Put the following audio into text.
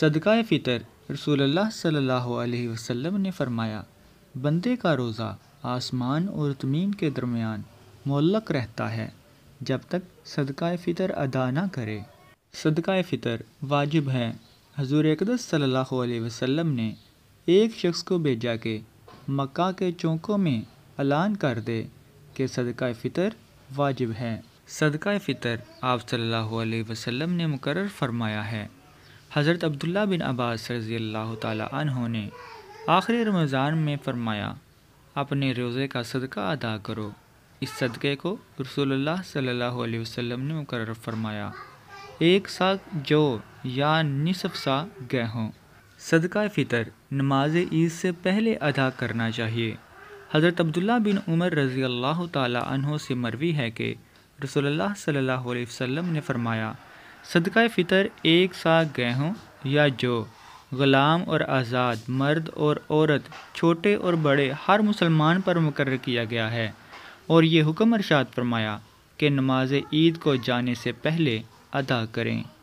सदका फ़ितर रसूलुल्लाह सल्लल्लाहु अलैहि वसल्लम ने फरमाया बंदे का रोज़ा आसमान और ज़मीन के दरमियान मोलक रहता है जब तक सदका फ़ितर अदा ना करे सदका फ़ितर वाजिब है हजूर अकदस सल्लल्लाहु अलैहि वसल्लम ने एक शख्स को भेजा के मक्का के चौकों में ऐलान कर दे कि सदका फ़ितर वाजिब है सदका फ़ितर आप सल्लल्लाहु अलैहि वसल्लम ने मुकर फरमाया है हज़रत अब्दुल्ला बिन अब्बास रज़ी अल्लाह तहों ने आखिर रमज़ान में फ़रमाया अपने रोज़े का सदका अदा करो इस सदक़े को रसोल्ला सल्ला वसम ने मुकर फरमाया एक सा जो या निसफ सा गेहूँ सदका फ़ितर नमाज ईद से पहले अदा करना चाहिए हज़रत अब्दुल्ला बिन उमर रज़ी अल्लाह तहों से मरवी है कि रसोल्ला सल्ला वसम ने फरमाया सदका फ़ितर एक सा गेहूँ या जो ग़ुलाम और आज़ाद मर्द और औरत छोटे और बड़े हर मुसलमान पर मुकर किया गया है और ये हुक्म अरशाद फरमाया कि नमाज ईद को जाने से पहले अदा करें